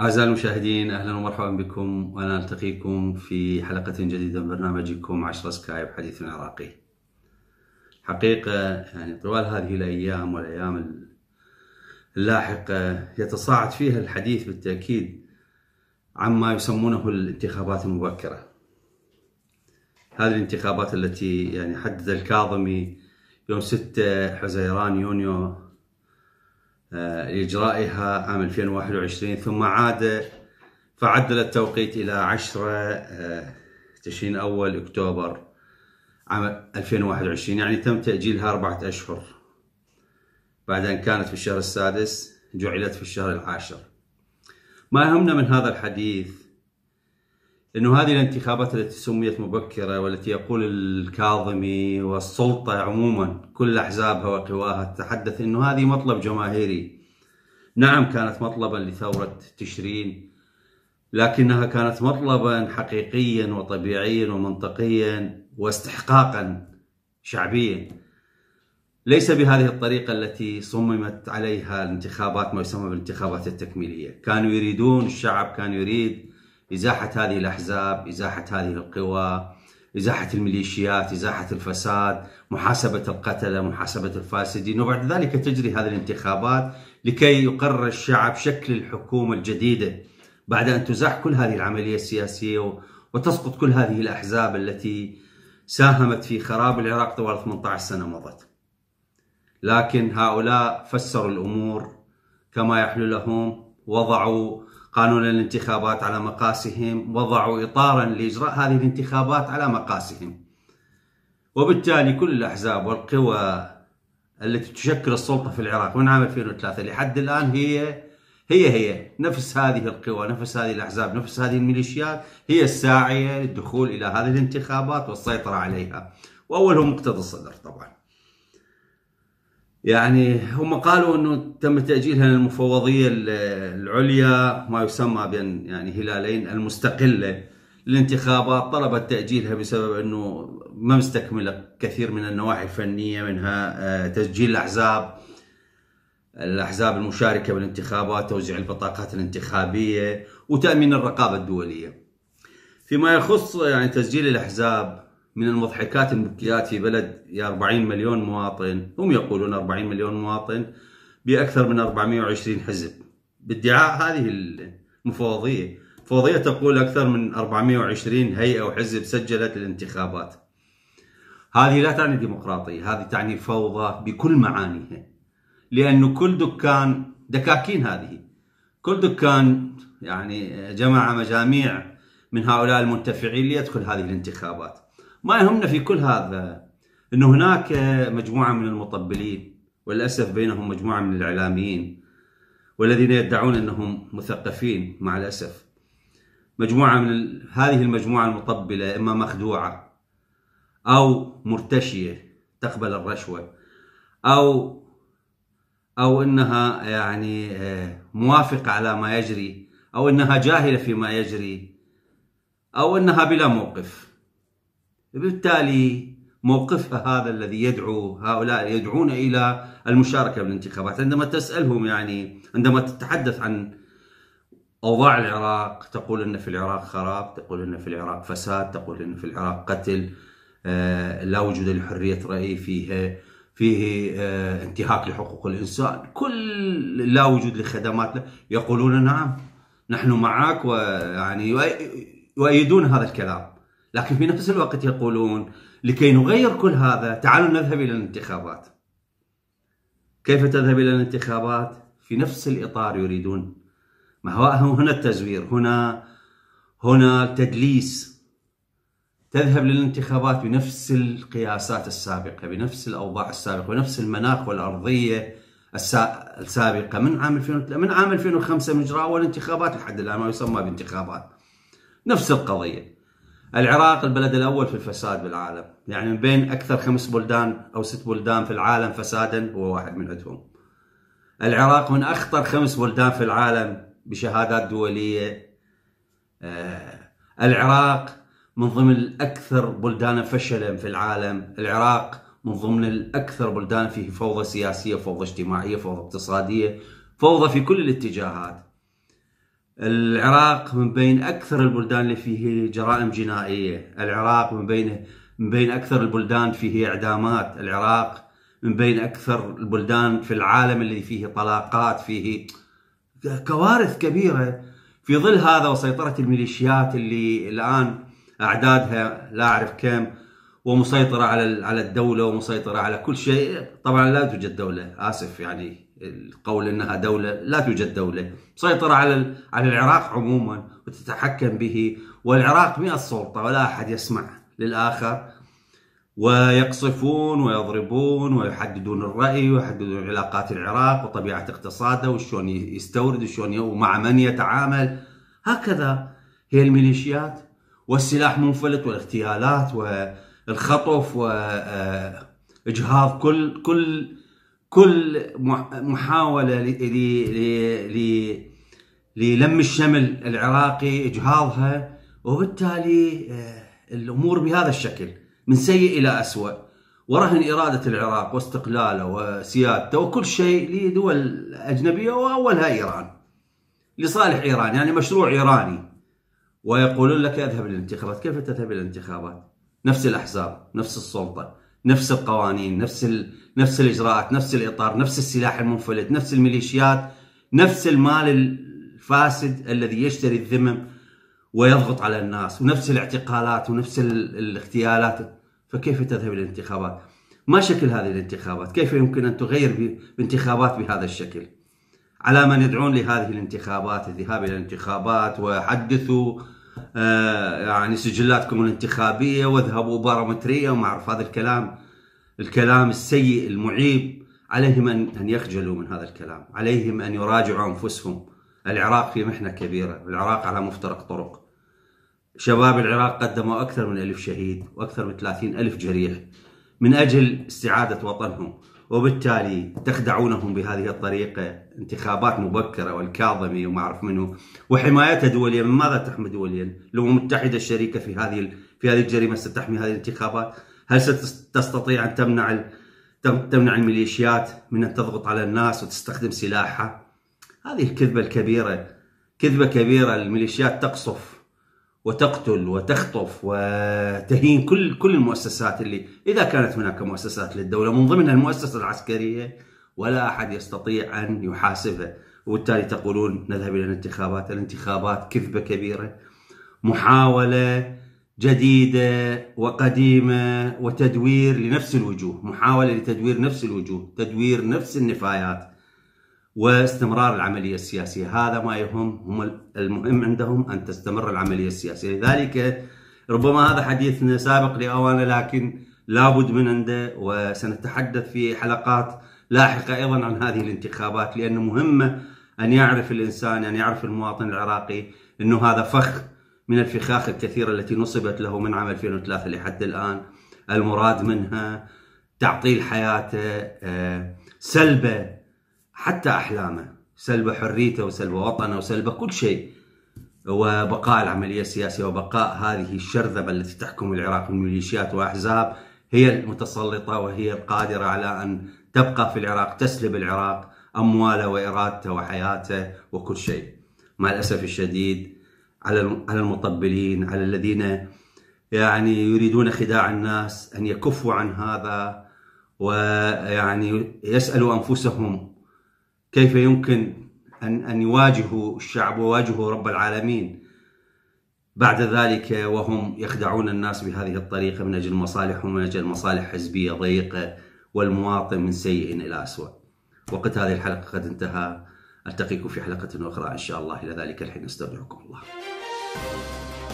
أعزائي المشاهدين أهلا ومرحبا بكم وأنا ألتقيكم في حلقة جديدة من برنامجكم 10 سكايب حديث عراقي حقيقة يعني طوال هذه الأيام والأيام اللاحقة آه، يتصاعد فيها الحديث بالتأكيد عما يسمونه الانتخابات المبكرة هذه الانتخابات التي يعني حدد الكاظمي يوم 6 حزيران يونيو آه، لإجرائها عام 2021 ثم عاد فعدل التوقيت إلى 10 آه، تشرين أول أكتوبر عام 2021 يعني تم تأجيلها أربعة أشهر بعد أن كانت في الشهر السادس جعلت في الشهر العاشر ما يهمنا من هذا الحديث أنه هذه الانتخابات التي سميت مبكرة والتي يقول الكاظمي والسلطة عموما كل أحزابها وقواها تتحدث أنه هذه مطلب جماهيري نعم كانت مطلبا لثورة تشرين لكنها كانت مطلبا حقيقيا وطبيعيا ومنطقيا واستحقاقا شعبيا ليس بهذه الطريقة التي صممت عليها الانتخابات ما يسمى بالانتخابات التكميلية كانوا يريدون الشعب كان يريد إزاحة هذه الأحزاب إزاحة هذه القوى إزاحة الميليشيات إزاحة الفساد محاسبة القتلة محاسبة الفاسدين وبعد ذلك تجري هذه الانتخابات لكي يقرر الشعب شكل الحكومة الجديدة بعد أن تزاح كل هذه العملية السياسية وتسقط كل هذه الأحزاب التي ساهمت في خراب العراق طوال 18 سنة مضت لكن هؤلاء فسروا الامور كما يحلو لهم وضعوا قانون الانتخابات على مقاسهم وضعوا اطارا لاجراء هذه الانتخابات على مقاسهم وبالتالي كل الاحزاب والقوى التي تشكل السلطه في العراق من عام 2003 لحد الان هي هي هي نفس هذه القوى نفس هذه الأحزاب نفس هذه الميليشيات هي الساعية للدخول إلى هذه الانتخابات والسيطرة عليها وأولهم مقتدى الصدر طبعاً يعني هم قالوا انه تم تاجيلها للمفوضيه العليا ما يسمى بين يعني هلالين المستقله للانتخابات طلبت تاجيلها بسبب انه ما مستكمله كثير من النواحي الفنيه منها آه، تسجيل الاحزاب الاحزاب المشاركه بالانتخابات توزيع البطاقات الانتخابيه وتامين الرقابه الدوليه فيما يخص يعني تسجيل الاحزاب من المضحكات المبكيات في بلد 40 مليون مواطن هم يقولون 40 مليون مواطن بأكثر من 420 حزب بادعاء هذه المفوضية المفوضية تقول أكثر من 420 هيئة وحزب سجلت الانتخابات هذه لا تعني ديمقراطية هذه تعني فوضى بكل معانيها لأنه كل دكان دكاكين هذه كل دكان يعني جمع مجاميع من هؤلاء المنتفعين ليدخل هذه الانتخابات ما يهمنا في كل هذا انه هناك مجموعه من المطبلين وللاسف بينهم مجموعه من الاعلاميين والذين يدعون انهم مثقفين مع الاسف مجموعه من هذه المجموعه المطبله اما مخدوعه او مرتشيه تقبل الرشوه او او انها يعني آه، موافقه على ما يجري او انها جاهله فيما يجري او انها بلا موقف بالتالي موقفها هذا الذي يدعو هؤلاء يدعون الى المشاركه بالانتخابات، عندما تسالهم يعني عندما تتحدث عن اوضاع العراق تقول ان في العراق خراب، تقول ان في العراق فساد، تقول ان في العراق قتل، آه، لا وجود لحريه راي فيها، فيه آه، انتهاك لحقوق الانسان، كل لا وجود لخدمات يقولون نعم نحن معك ويعني يؤيدون هذا الكلام. لكن في نفس الوقت يقولون لكي نغير كل هذا تعالوا نذهب إلى الانتخابات كيف تذهب إلى الانتخابات؟ في نفس الإطار يريدون ما هو هنا التزوير هنا هنا تدليس تذهب للانتخابات بنفس القياسات السابقة بنفس الأوضاع السابقة بنفس المناخ والأرضية السابقة من عام من عام 2005 من إجراء أول انتخابات لحد الآن ما يسمى بانتخابات نفس القضية العراق البلد الاول في الفساد بالعالم يعني من بين اكثر خمس بلدان او ست بلدان في العالم فسادا هو واحد من عندهم العراق من اخطر خمس بلدان في العالم بشهادات دوليه آه، العراق من ضمن الاكثر بلدان فشلا في العالم العراق من ضمن الاكثر بلدان فيه فوضى سياسيه فوضى اجتماعيه فوضى اقتصاديه فوضى في كل الاتجاهات العراق من بين اكثر البلدان اللي فيه جرائم جنائيه، العراق من بين من بين اكثر البلدان فيه اعدامات، العراق من بين اكثر البلدان في العالم اللي فيه طلاقات، فيه كوارث كبيره في ظل هذا وسيطره الميليشيات اللي الان اعدادها لا اعرف كم ومسيطره على على الدوله ومسيطره على كل شيء، طبعا لا توجد دوله، اسف يعني القول انها دوله لا توجد دوله مسيطره على على العراق عموما وتتحكم به والعراق من السلطة ولا احد يسمع للاخر ويقصفون ويضربون ويحددون الراي ويحددون علاقات العراق وطبيعه اقتصاده وشلون يستورد وشلون ومع من يتعامل هكذا هي الميليشيات والسلاح منفلت والاغتيالات والخطف واجهاض آه، كل كل كل محاوله للم الشمل العراقي اجهاضها وبالتالي آه، الامور بهذا الشكل من سيء الى اسوء ورهن اراده العراق واستقلاله وسيادته وكل شيء لدول اجنبيه واولها ايران لصالح ايران يعني مشروع ايراني ويقولون لك اذهب للانتخابات كيف تذهب الى الانتخابات نفس الاحزاب نفس السلطه نفس القوانين نفس ال... نفس الاجراءات نفس الاطار نفس السلاح المنفلت نفس الميليشيات نفس المال الفاسد الذي يشتري الذمم ويضغط على الناس ونفس الاعتقالات ونفس الاغتيالات فكيف تذهب الانتخابات ما شكل هذه الانتخابات كيف يمكن أن تغير بانتخابات بهذا الشكل على من يدعون لهذه الانتخابات الذهاب إلى الانتخابات وحدثوا آه، يعني سجلاتكم الانتخابيه واذهبوا بارومتريه وما اعرف هذا الكلام الكلام السيء المعيب عليهم ان يخجلوا من هذا الكلام، عليهم ان يراجعوا انفسهم. العراق في محنه كبيره، العراق على مفترق طرق. شباب العراق قدموا اكثر من ألف شهيد واكثر من ثلاثين ألف جريح من اجل استعاده وطنهم. وبالتالي تخدعونهم بهذه الطريقة انتخابات مبكرة والكاظمي وما أعرف منه وحمايتها دوليا من ماذا تحمي دوليا؟ الأمم المتحدة الشريكة في هذه في هذه الجريمة ستحمي هذه الانتخابات؟ هل ستستطيع أن تمنع تمنع الميليشيات من أن تضغط على الناس وتستخدم سلاحها؟ هذه الكذبة الكبيرة كذبة كبيرة الميليشيات تقصف وتقتل وتخطف وتهين كل كل المؤسسات اللي اذا كانت هناك مؤسسات للدوله من ضمنها المؤسسه العسكريه ولا احد يستطيع ان يحاسبها وبالتالي تقولون نذهب الى الانتخابات، الانتخابات كذبه كبيره محاوله جديده وقديمه وتدوير لنفس الوجوه، محاوله لتدوير نفس الوجوه، تدوير نفس النفايات واستمرار العملية السياسية هذا ما يهم هم المهم عندهم أن تستمر العملية السياسية لذلك ربما هذا حديثنا سابق لأوانه لكن لابد من عنده وسنتحدث في حلقات لاحقة أيضا عن هذه الانتخابات لأن مهمة أن يعرف الإنسان أن يعني يعرف المواطن العراقي أنه هذا فخ من الفخاخ الكثيرة التي نصبت له من عام 2003 لحد الآن المراد منها تعطيل حياته آه، سلبه حتى أحلامه سلب حريته وسلب وطنه وسلب كل شيء وبقاء العملية السياسية وبقاء هذه الشرذبه التي تحكم العراق من ميليشيات وأحزاب هي المتسلطة وهي القادرة على أن تبقى في العراق تسلب العراق أمواله وإرادته وحياته وكل شيء مع الأسف الشديد على المطبلين على الذين يعني يريدون خداع الناس أن يكفوا عن هذا ويعني يسألوا أنفسهم كيف يمكن أن أن يواجهوا الشعب ويواجهوا رب العالمين بعد ذلك وهم يخدعون الناس بهذه الطريقة من أجل مصالحهم من أجل مصالح حزبية ضيقة والمواطن من سيء إلى أسوأ وقت هذه الحلقة قد انتهى ألتقيكم في حلقة أخرى إن شاء الله إلى ذلك الحين أستودعكم الله